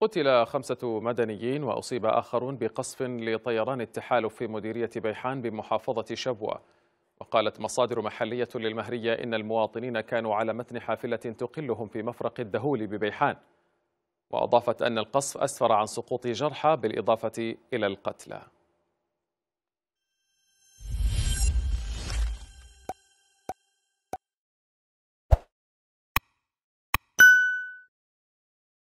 قتل خمسة مدنيين وأصيب آخرون بقصف لطيران التحالف في مديرية بيحان بمحافظة شبوة وقالت مصادر محلية للمهرية إن المواطنين كانوا على متن حافلة تقلهم في مفرق الدهول ببيحان وأضافت أن القصف أسفر عن سقوط جرحى بالإضافة إلى القتلى